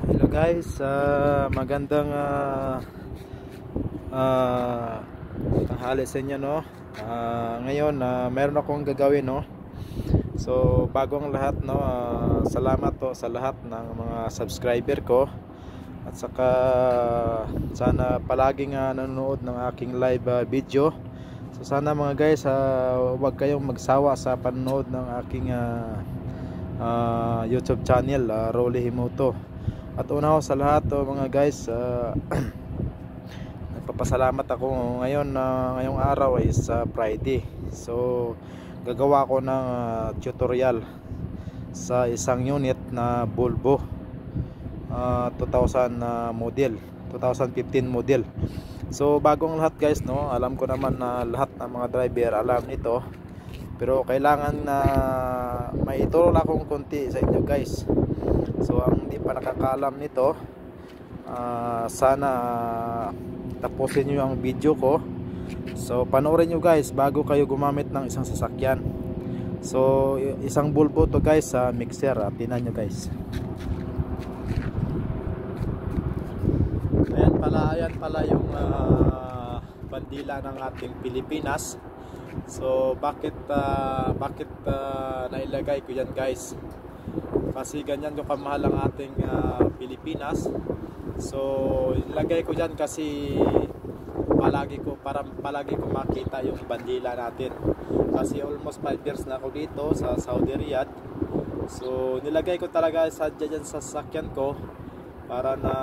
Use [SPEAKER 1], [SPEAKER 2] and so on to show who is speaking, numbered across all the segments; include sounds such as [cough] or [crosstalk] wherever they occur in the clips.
[SPEAKER 1] Hello guys, uh, magandang uh, uh, tanghali sa inyo no. Uh, ngayon uh, meron akong gagawin no. So bago ang lahat no, uh, salamat po oh, sa lahat ng mga subscriber ko. At saka sana palaging uh, nanonood ng aking live uh, video. So sana mga guys, uh, huwag kayong magsawa sa panonood ng aking uh, uh, YouTube channel, uh, Rolly Himoto. At una ko sa lahat oh, mga guys, uh, [clears throat] nagpapasalamat ako ngayon na uh, ngayong araw ay sa uh, Friday. So gagawa ko ng uh, tutorial sa isang unit na Volvo uh, 2000 uh, model, 2015 model. So bagong lahat guys, no. Alam ko naman na lahat ng mga driver alam nito. Pero kailangan na uh, maituro lang akong konti sa inyo guys So ang hindi pa nakakalam nito, uh, sana uh, tapusin niyo ang video ko. So panoorin niyo guys bago kayo gumamit ng isang sasakyan. So isang bulbo to guys sa mixer, uh, ah. tinan niyo guys. Ayan pala, ayan pala yung uh, ah, bandila ng ating Pilipinas. So bakit uh, bakit uh, nailagay ko 'yan guys? kasi ganyan yung kamahal ang ating uh, Pilipinas so ilagay ko dyan kasi palagi ko para palagi ko makita yung bandila natin kasi almost 5 years na ako dito sa Saudi Riyadh so nilagay ko talaga sa dyan sa sasakyan ko para na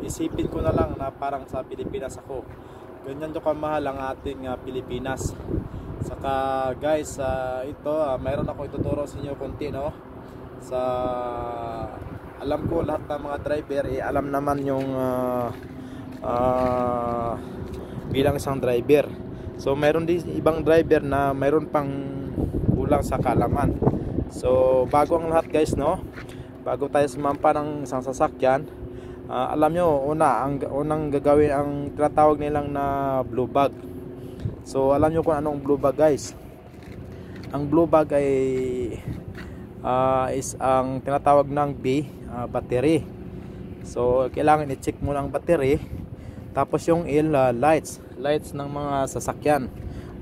[SPEAKER 1] isipin ko na lang na parang sa Pilipinas ako ganyan yung kamahal ang ating uh, Pilipinas saka guys uh, ito uh, mayroon ako ituturo sa inyo konti no sa alam ko lahat ng mga driver eh, alam naman yung uh, uh, bilang isang driver so meron din ibang driver na meron pang kulang sa kalaman so bago ang lahat guys no bago tayo sumampa ng isang sasakyan uh, alam nyo una ang unang gagawin ang tinatawag nilang na blue bag so alam nyo kung anong blue bag guys ang blue bag ay uh, is ang tinatawag ng B, uh, battery. So, kailangan i-check mo ang battery. Tapos yung il uh, lights. Lights ng mga sasakyan.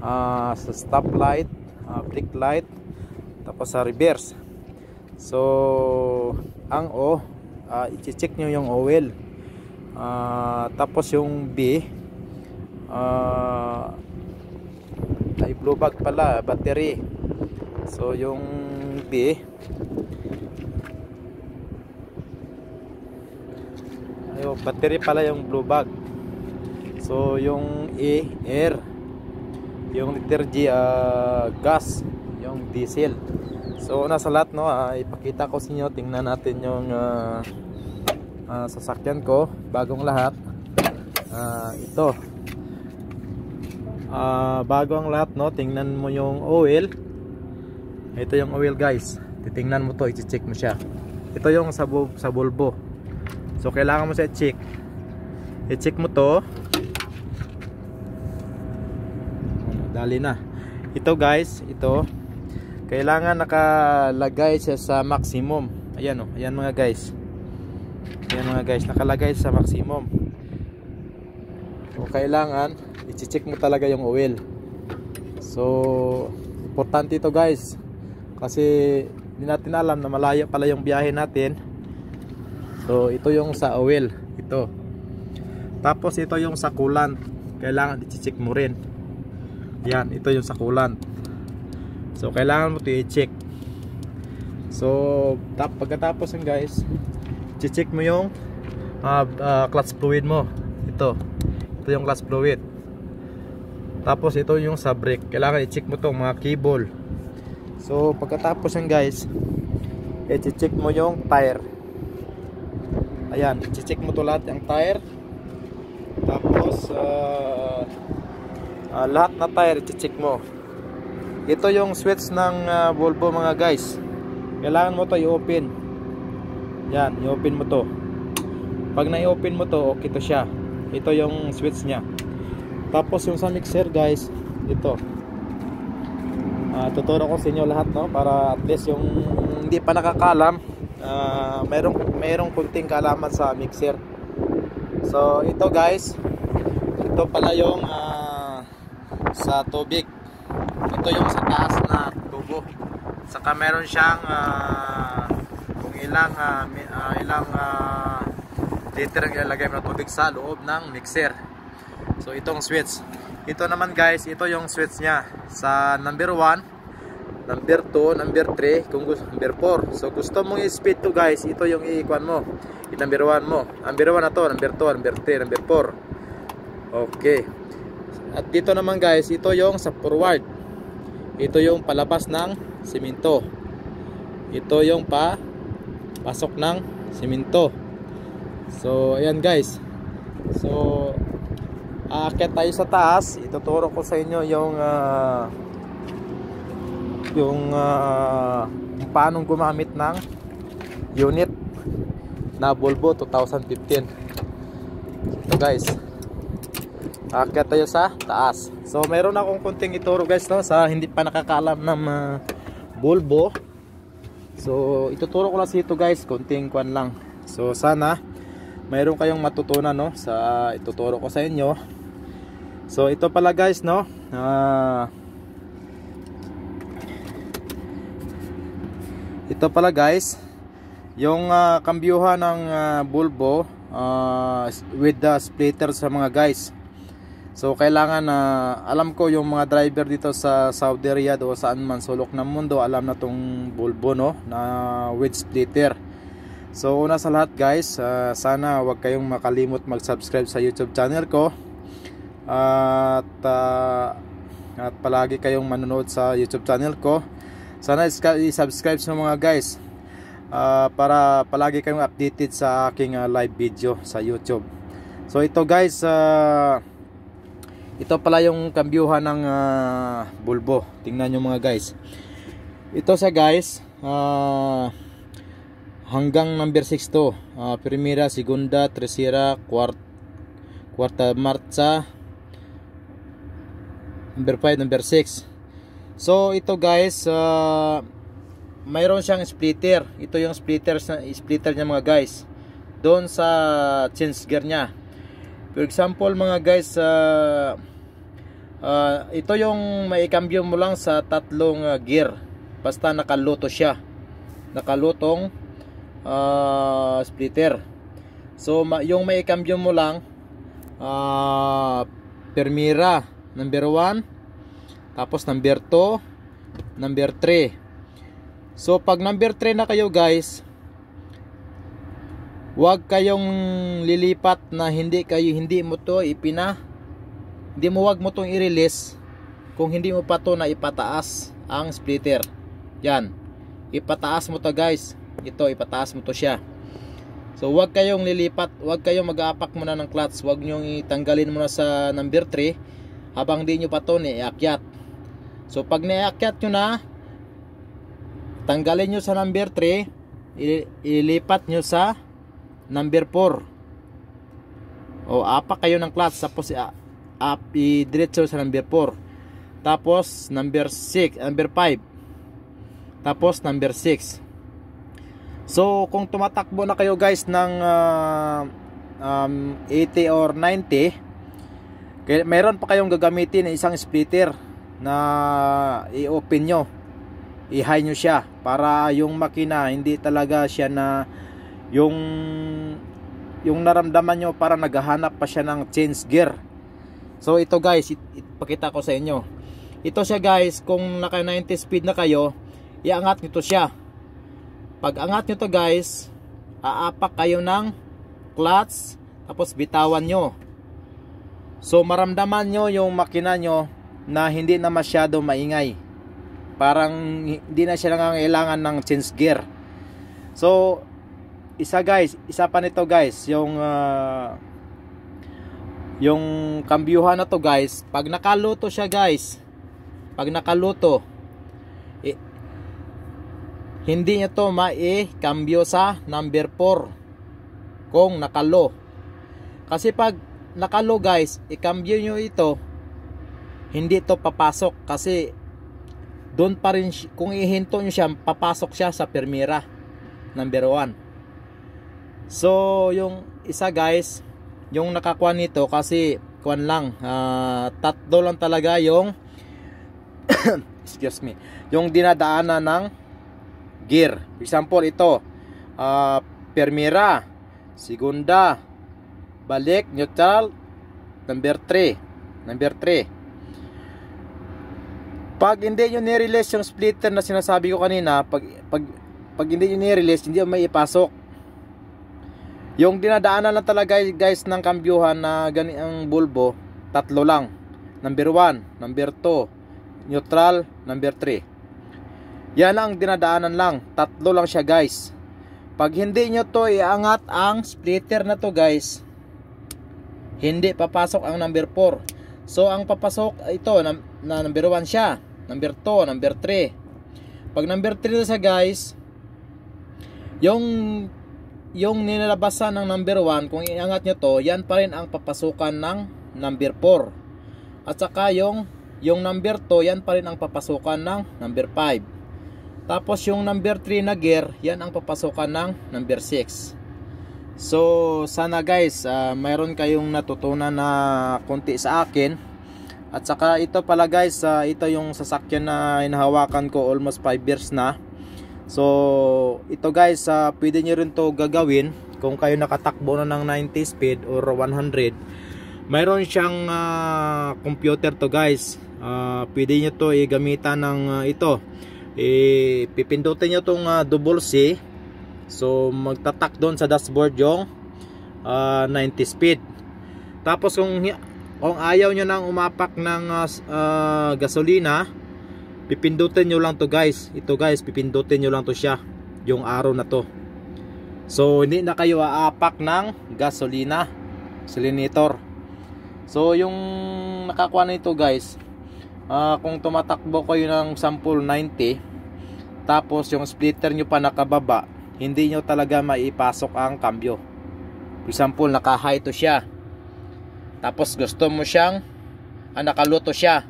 [SPEAKER 1] Uh, sa stop light, uh, brake light, tapos sa reverse. So, ang O, uh, i-check nyo yung oil. Uh, tapos yung B, uh, ay blue bag pala, battery. So, yung PE ayo battery pala yung blue bag so yung E air yung liter G uh, gas yung diesel so nasa lahat no uh, ipakita ko sa inyo tingnan natin yung uh, uh, sasakyan ko bagong lahat uh, ito uh, bago ang lahat no tingnan mo yung oil ito yung oil guys titingnan mo to, i-check mo siya ito yung sa, bu sa bulbo so kailangan mo siya i-check i-check mo to ano, dali na ito guys, ito kailangan nakalagay siya sa maximum ayan o, oh. ayan mga guys ayan mga guys, nakalagay sa maximum so kailangan i-check mo talaga yung oil so importante ito guys kasi hindi natin alam na malayo pala yung biyahe natin so ito yung sa oil ito tapos ito yung sa coolant kailangan i-check mo rin yan ito yung sa coolant so kailangan mo ito i-check so tap, pagkatapos yun guys i-check mo yung uh, uh, clutch fluid mo ito ito yung clutch fluid tapos ito yung sa brake kailangan i-check mo tong mga cable So, pagkatapos yan guys, i-check mo yung tire. Ayan, i-check mo to lahat yung tire. Tapos, uh, uh, lahat na tire i-check mo. Ito yung switch ng uh, Volvo mga guys. Kailangan mo to i-open. Yan, i-open mo to. Pag na-open mo to, okay to siya. Ito yung switch niya. Tapos yung sa mixer guys, ito uh, tuturo ko sa inyo lahat no para at least yung hindi pa nakakalam uh, merong merong kunting kaalaman sa mixer so ito guys ito pala yung uh, sa tubig ito yung sa taas na tubo saka meron siyang uh, kung ilang uh, uh, ilang uh, liter ang ilalagay mo tubig sa loob ng mixer So itong switch. Ito naman guys, ito yung switch niya sa number 1, number 2, number 3, kung gusto number 4. So gusto mong i-speed to guys, ito yung iikwan mo. It number 1 mo. Number 1 na to, number 2, number 3, number 4. Okay. At dito naman guys, ito yung sa forward. Ito yung palabas ng siminto. Ito yung pa pasok ng siminto. So ayan guys. So aakyat tayo sa taas ituturo ko sa inyo yung uh, yung uh, paano gumamit ng unit na Volvo 2015 ito guys aakyat tayo sa taas so meron akong kunting ituro guys no, sa hindi pa nakakaalam ng uh, ah, Volvo so ituturo ko lang sa ito guys kunting kwan lang so sana mayroon kayong matutunan no sa ituturo ko sa inyo so ito pala guys no uh, ito pala guys yung uh, ah, kambyuhan ng uh, bulbo uh, with the splitter sa mga guys so kailangan na uh, alam ko yung mga driver dito sa Saudi Riyadh o saan man sulok ng mundo alam na tong bulbo no na with splitter So una sa lahat guys, uh, sana wag kayong makalimot mag-subscribe sa YouTube channel ko. Uh, at uh, at palagi kayong manonood sa YouTube channel ko. Sana i-subscribe sa mga guys uh, para palagi kayong updated sa aking uh, live video sa YouTube. So ito guys, uh, ito pala yung kambyuhan ng uh, bulbo. Tingnan nyo mga guys. Ito sa guys, ah uh, hanggang number 6 to uh, primera, segunda, tercera quart quarta marcha number 5, number 6 so ito guys uh, mayroon siyang splitter ito yung splitter, splitter niya mga guys doon sa change gear niya for example mga guys uh, uh, ito yung maikambyo mo lang sa tatlong uh, gear basta nakaluto siya nakalutong uh, splitter. So yung may cambio mo lang uh, Permira number 1 tapos number 2 number 3 So pag number 3 na kayo guys Huwag kayong lilipat na hindi kayo hindi mo to ipina hindi mo wag mo tong i-release kung hindi mo pa to na ipataas ang splitter. Yan. Ipataas mo to guys ito ipataas mo to siya so wag kayong lilipat wag kayong mag-aapak muna ng clutch wag nyo itanggalin muna sa number 3 habang di nyo pa to niakyat so pag niakyat nyo na tanggalin nyo sa number 3 ilipat nyo sa number 4 o apak kayo ng clutch tapos i-diretso sa number 4 tapos number 6 number 5 tapos number 6 So kung tumatakbo na kayo guys ng uh, um, 80 or 90 meron pa kayong gagamitin na isang splitter na i-open nyo i-high nyo siya para yung makina hindi talaga siya na yung yung naramdaman nyo para naghahanap pa siya ng change gear so ito guys ipakita ko sa inyo ito siya guys kung naka 90 speed na kayo iangat nyo to siya pag angat nyo to guys aapak kayo ng clutch tapos bitawan nyo so maramdaman nyo yung makina nyo na hindi na masyado maingay parang hindi na siya nangangailangan ng change gear so isa guys isa pa nito guys yung uh, yung kambyuhan na to guys pag nakaluto siya guys pag nakaluto hindi nyo to mai-cambio sa number 4 kung nakalo. Kasi pag nakalo guys, i-cambio nyo ito, hindi to papasok kasi doon pa rin, kung ihinto nyo siya, papasok siya sa permira number 1. So, yung isa guys, yung nakakuha nito kasi kwan lang, uh, tatlo lang talaga yung [coughs] excuse me, yung dinadaanan ng gear. For example, ito. Uh, permira, segunda, balik, neutral, number 3. Number 3. Pag hindi nyo nirelease yung splitter na sinasabi ko kanina, pag, pag, pag hindi nyo nirelease, hindi may ipasok. Yung dinadaanan lang talaga guys ng kambyuhan na gani ang bulbo, tatlo lang. Number 1, number 2, neutral, number 3. Yan ang dinadaanan lang. Tatlo lang siya guys. Pag hindi nyo to iangat ang splitter na to guys, hindi papasok ang number 4. So ang papasok ito na, na number 1 siya, number 2, number 3. Pag number 3 na siya guys, yung yung nilalabasan ng number 1 kung iangat nyo to yan pa rin ang papasukan ng number 4 at saka yung yung number 2 yan pa rin ang papasukan ng number 5 tapos yung number 3 na gear, yan ang papasukan ng number 6. So sana guys, uh, mayroon kayong natutunan na konti sa akin. At saka ito pala guys, uh, ito yung sasakyan na inahawakan ko almost 5 years na. So ito guys, uh, pwede nyo rin to gagawin kung kayo nakatakbo na ng 90 speed or 100. Mayroon siyang uh, computer to guys. Uh, pwede nyo to igamitan ng uh, ito eh, pipindutin nyo tong uh, double C so magtatak doon sa dashboard yung uh, ah, 90 speed tapos kung, kung ayaw nyo nang umapak ng uh, uh, gasolina pipindutin nyo lang to guys ito guys pipindutin nyo lang to siya yung araw na to so hindi na kayo aapak ng gasolina salinator so yung nakakuha nito guys uh, kung tumatakbo kayo ng sample 90 tapos yung splitter nyo pa nakababa hindi nyo talaga maipasok ang kambyo for example naka high to siya tapos gusto mo siyang ah, nakaluto siya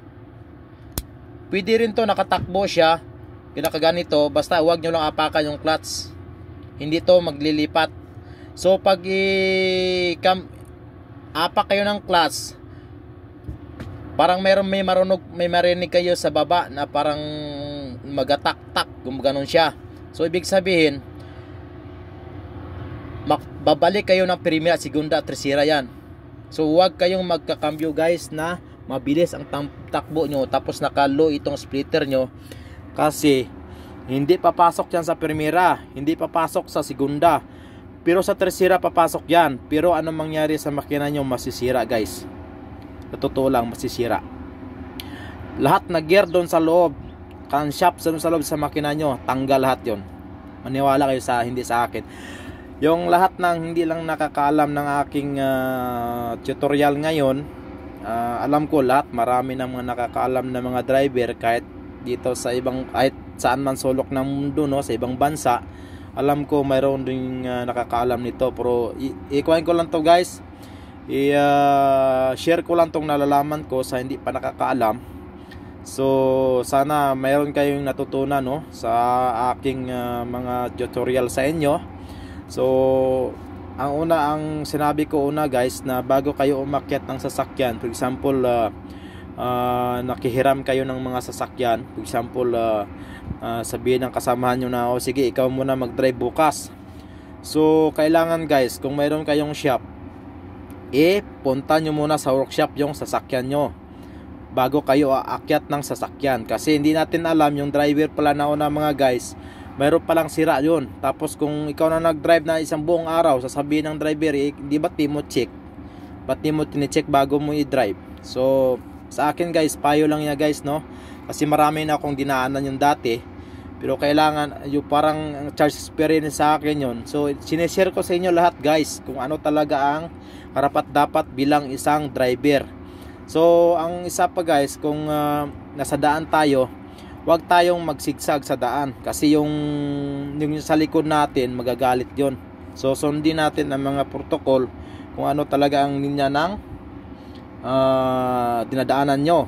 [SPEAKER 1] pwede rin to nakatakbo siya ganito basta huwag nyo lang apakan yung clutch hindi to maglilipat so pag i-apak kayo ng clutch parang meron may marunog may marinig kayo sa baba na parang magataktak kung ganun siya so ibig sabihin babalik kayo ng primera, segunda at tercera yan so huwag kayong magkakambyo guys na mabilis ang takbo nyo tapos nakalo itong splitter nyo kasi hindi papasok yan sa primera hindi papasok sa segunda pero sa tercera papasok yan pero anong mangyari sa makina nyo masisira guys sa totoo lang masisira lahat na gear doon sa loob kan shop sa loob sa makina nyo tanggal lahat yon maniwala kayo sa hindi sa akin yung lahat ng hindi lang nakakaalam ng aking uh, tutorial ngayon uh, alam ko lahat marami ng mga nakakaalam ng mga driver kahit dito sa ibang kahit saan man sulok ng mundo no sa ibang bansa alam ko mayroon ding uh, nakakaalam nito pero ikuan ko lang to guys i-share uh, ko lang tong nalalaman ko sa hindi pa nakakaalam so sana mayroon kayong natutunan no sa aking uh, mga tutorial sa inyo so ang una ang sinabi ko una guys na bago kayo umakyat ng sasakyan for example uh, uh, nakihiram kayo ng mga sasakyan for example uh, uh, sabihin ng kasamahan nyo na oh, sige ikaw muna mag drive bukas so kailangan guys kung mayroon kayong shop eh ipunta nyo muna sa workshop yung sasakyan nyo bago kayo aakyat ng sasakyan kasi hindi natin alam yung driver pala na una mga guys mayroon palang sira yun tapos kung ikaw na nag drive na isang buong araw sasabihin ng driver eh, di ba timo check ba't di mo tinicheck bago mo i-drive so sa akin guys payo lang yan guys no kasi marami na akong dinaanan yung dati pero kailangan yung parang charge experience sa akin yon so sineshare ko sa inyo lahat guys kung ano talaga ang harapat dapat bilang isang driver. So, ang isa pa guys, kung uh, nasa daan tayo, wag tayong magsigsag sa daan kasi yung, yung sa likod natin magagalit yon. So, sundin natin ang mga protocol kung ano talaga ang linya ng uh, dinadaanan nyo.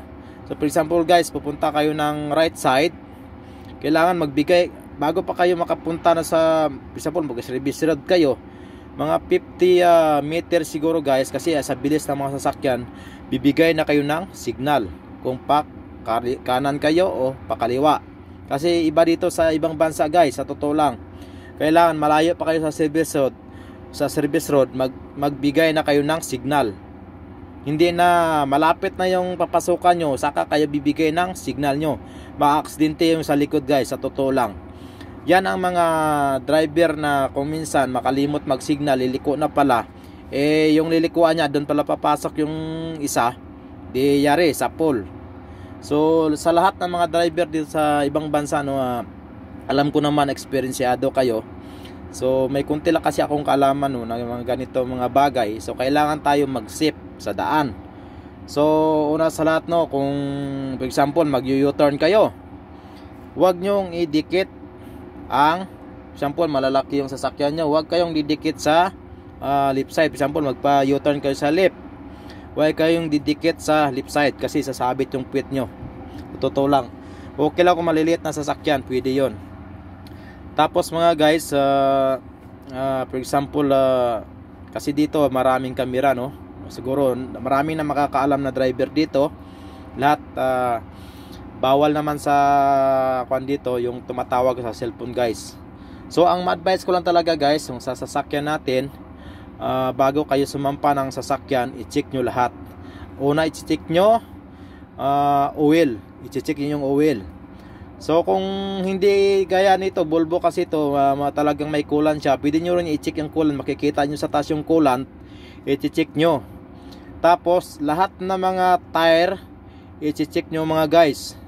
[SPEAKER 1] So, for example guys, pupunta kayo ng right side, kailangan magbigay, bago pa kayo makapunta na sa, for example, mag-service road kayo, mga 50 uh, ah, meter siguro guys kasi uh, sa bilis ng mga sasakyan bibigay na kayo ng signal kung pak kanan kayo o pakaliwa kasi iba dito sa ibang bansa guys sa totoo lang kailangan malayo pa kayo sa service road sa service road mag, magbigay na kayo ng signal hindi na malapit na yung papasukan nyo saka kayo bibigay ng signal nyo maaksidente yung sa likod guys sa totoo lang yan ang mga driver na kung minsan makalimot mag-signal, liliko na pala. Eh, yung lilikuan niya, doon pala papasok yung isa. Di yari, sa pole. So, sa lahat ng mga driver dito sa ibang bansa, no, uh, alam ko naman, experienceado kayo. So, may kunti lang kasi akong kaalaman no, ng mga ganito mga bagay. So, kailangan tayo mag-sip sa daan. So, una sa lahat no, kung for example, mag-u-turn kayo, huwag nyong idikit ang example malalaki yung sasakyan nyo huwag kayong didikit sa uh, ah, left side example magpa u-turn kayo sa left huwag kayong didikit sa left side kasi sasabit yung pit nyo totoo lang okay lang kung maliliit na sasakyan pwede yon tapos mga guys uh, uh, for example uh, kasi dito maraming kamera no siguro maraming na makakaalam na driver dito lahat uh, bawal naman sa kwan dito yung tumatawag sa cellphone guys so ang advice ko lang talaga guys yung sa sasakyan natin uh, bago kayo sumampa ng sasakyan i-check nyo lahat una i-check nyo uh, oil i-check nyo yung oil So kung hindi gaya nito, bulbo kasi ito, uh, ah, talagang may coolant siya. Pwede niyo rin i-check yung coolant, makikita niyo sa taas yung coolant, i-check nyo. Tapos lahat ng mga tire, i-check nyo mga guys.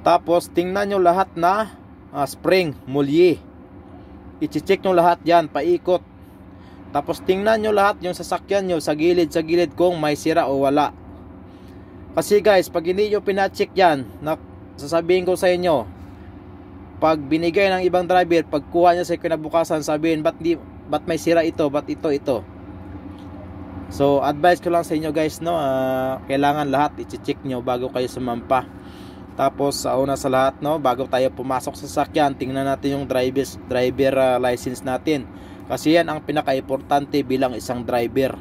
[SPEAKER 1] Tapos tingnan nyo lahat na uh, spring, mulye. I-check nyo lahat yan, paikot. Tapos tingnan nyo lahat yung sasakyan nyo sa gilid, sa gilid kung may sira o wala. Kasi guys, pag hindi nyo pinacheck yan, na, sasabihin ko sa inyo, pag binigay ng ibang driver, pagkuha niya sa kinabukasan, sabihin, ba't, di, ba't may sira ito, ba't ito, ito. So, advice ko lang sa inyo guys, no, uh, kailangan lahat i-check nyo bago kayo sumampa. Tapos sa una sa lahat no, bago tayo pumasok sa sasakyan, tingnan natin yung driver's driver uh, license natin. Kasi yan ang pinakaimportante bilang isang driver.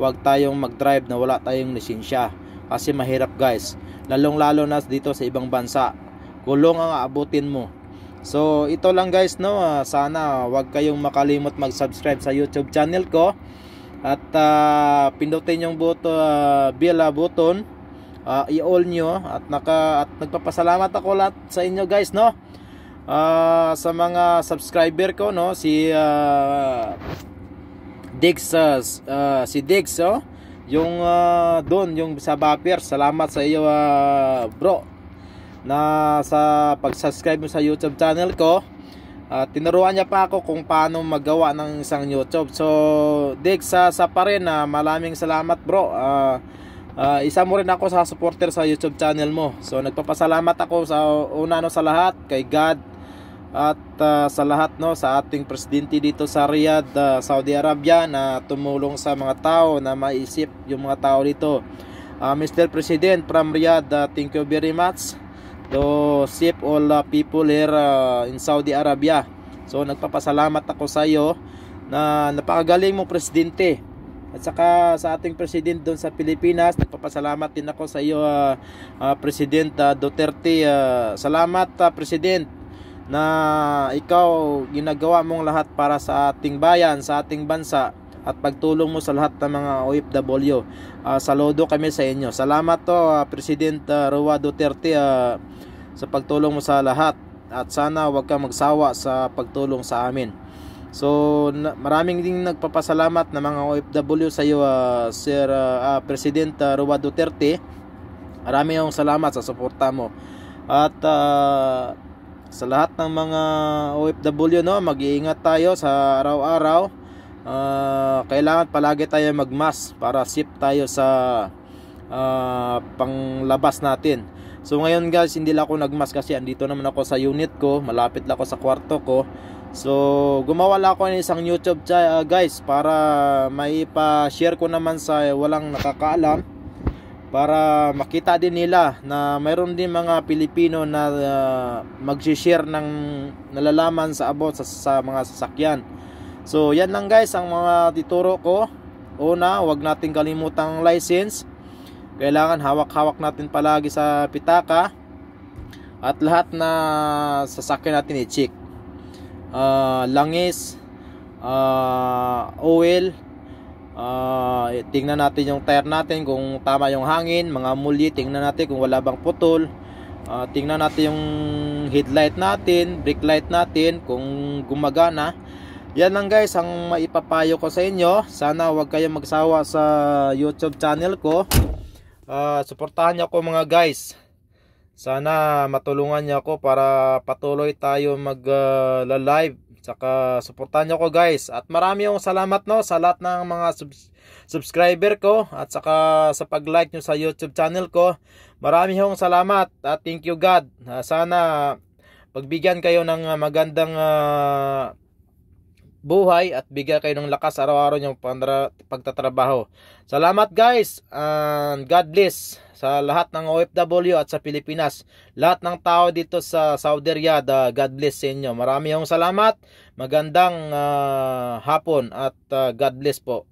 [SPEAKER 1] Huwag tayong mag-drive na wala tayong lisensya kasi mahirap guys. Lalong-lalo na dito sa ibang bansa. Kulong ang aabutin mo. So ito lang guys no, uh, sana huwag kayong makalimot mag-subscribe sa YouTube channel ko at uh, pindutin yung buto uh, bell button uh, i-all nyo at, naka, at nagpapasalamat ako lahat sa inyo guys no uh, sa mga subscriber ko no si uh, Diggs uh, uh, si Diggs oh yung uh, doon yung sa Bapir salamat sa iyo uh, bro na sa pag-subscribe mo sa YouTube channel ko uh, tinuruan niya pa ako kung paano magawa ng isang YouTube so Diggs uh, sa pa rin uh, maraming salamat bro uh, uh, isa mo rin ako sa supporter sa YouTube channel mo. So nagpapasalamat ako sa una no sa lahat kay God at uh, sa lahat no sa ating presidente dito sa Riyadh, uh, Saudi Arabia na tumulong sa mga tao na maiisip yung mga tao dito. Uh, Mr. President from Riyadh, uh, thank you very much to save all the people here uh, in Saudi Arabia. So nagpapasalamat ako sa iyo na napakagaling mo presidente. At saka sa ating president doon sa Pilipinas, nagpapasalamat din ako sa iyo uh, uh, President uh, Duterte. Uh, salamat uh, President na ikaw ginagawa mong lahat para sa ating bayan, sa ating bansa at pagtulong mo sa lahat ng mga OFW. Uh, saludo kami sa inyo. Salamat to uh, President uh, Roa Duterte uh, sa pagtulong mo sa lahat at sana huwag kang magsawa sa pagtulong sa amin. So na, maraming din nagpapasalamat na mga OFW sa iyo uh, Sir uh, uh, President uh, Roa Duterte. Maraming akong salamat sa suporta mo. At uh, sa lahat ng mga OFW no, mag-iingat tayo sa araw-araw. Uh, kailangan palagi tayo magmas para safe tayo sa uh, panglabas natin. So ngayon guys, hindi lang ako nagmas kasi andito naman ako sa unit ko, malapit lang ako sa kwarto ko. So, gumawa lang ako ng isang YouTube channel uh, guys para maipa-share ko naman sa walang nakakaalam para makita din nila na mayroon din mga Pilipino na uh, magsi-share ng nalalaman sa abot sa, sa mga sasakyan. So, yan lang guys ang mga tituro ko. Una, wag nating kalimutan ang license. Kailangan hawak-hawak natin palagi sa pitaka at lahat na sasakyan natin i-check uh, langis, uh, oil, Uh, tingnan natin yung tire natin kung tama yung hangin, mga muli tingnan natin kung wala bang putol. Uh, tingnan natin yung headlight natin, brake light natin kung gumagana. Yan lang guys ang maipapayo ko sa inyo. Sana wag kayong magsawa sa YouTube channel ko. Uh, suportahan niyo ako mga guys. Sana matulungan niya ako para patuloy tayo mag-live. Ah, uh, Saka suportahan niyo ko guys. At marami yung salamat no sa lahat ng mga subs subscriber ko at saka sa pag-like niyo sa YouTube channel ko. Marami yung salamat at thank you God. Uh, sana pagbigyan kayo ng ah, magandang uh, buhay at bigyan kayo ng lakas araw-araw yung pagtatrabaho. Salamat guys and God bless sa lahat ng OFW at sa Pilipinas. Lahat ng tao dito sa Saudi Riyadh, ah, God bless sa inyo. Marami salamat. Magandang uh, hapon at uh, God bless po.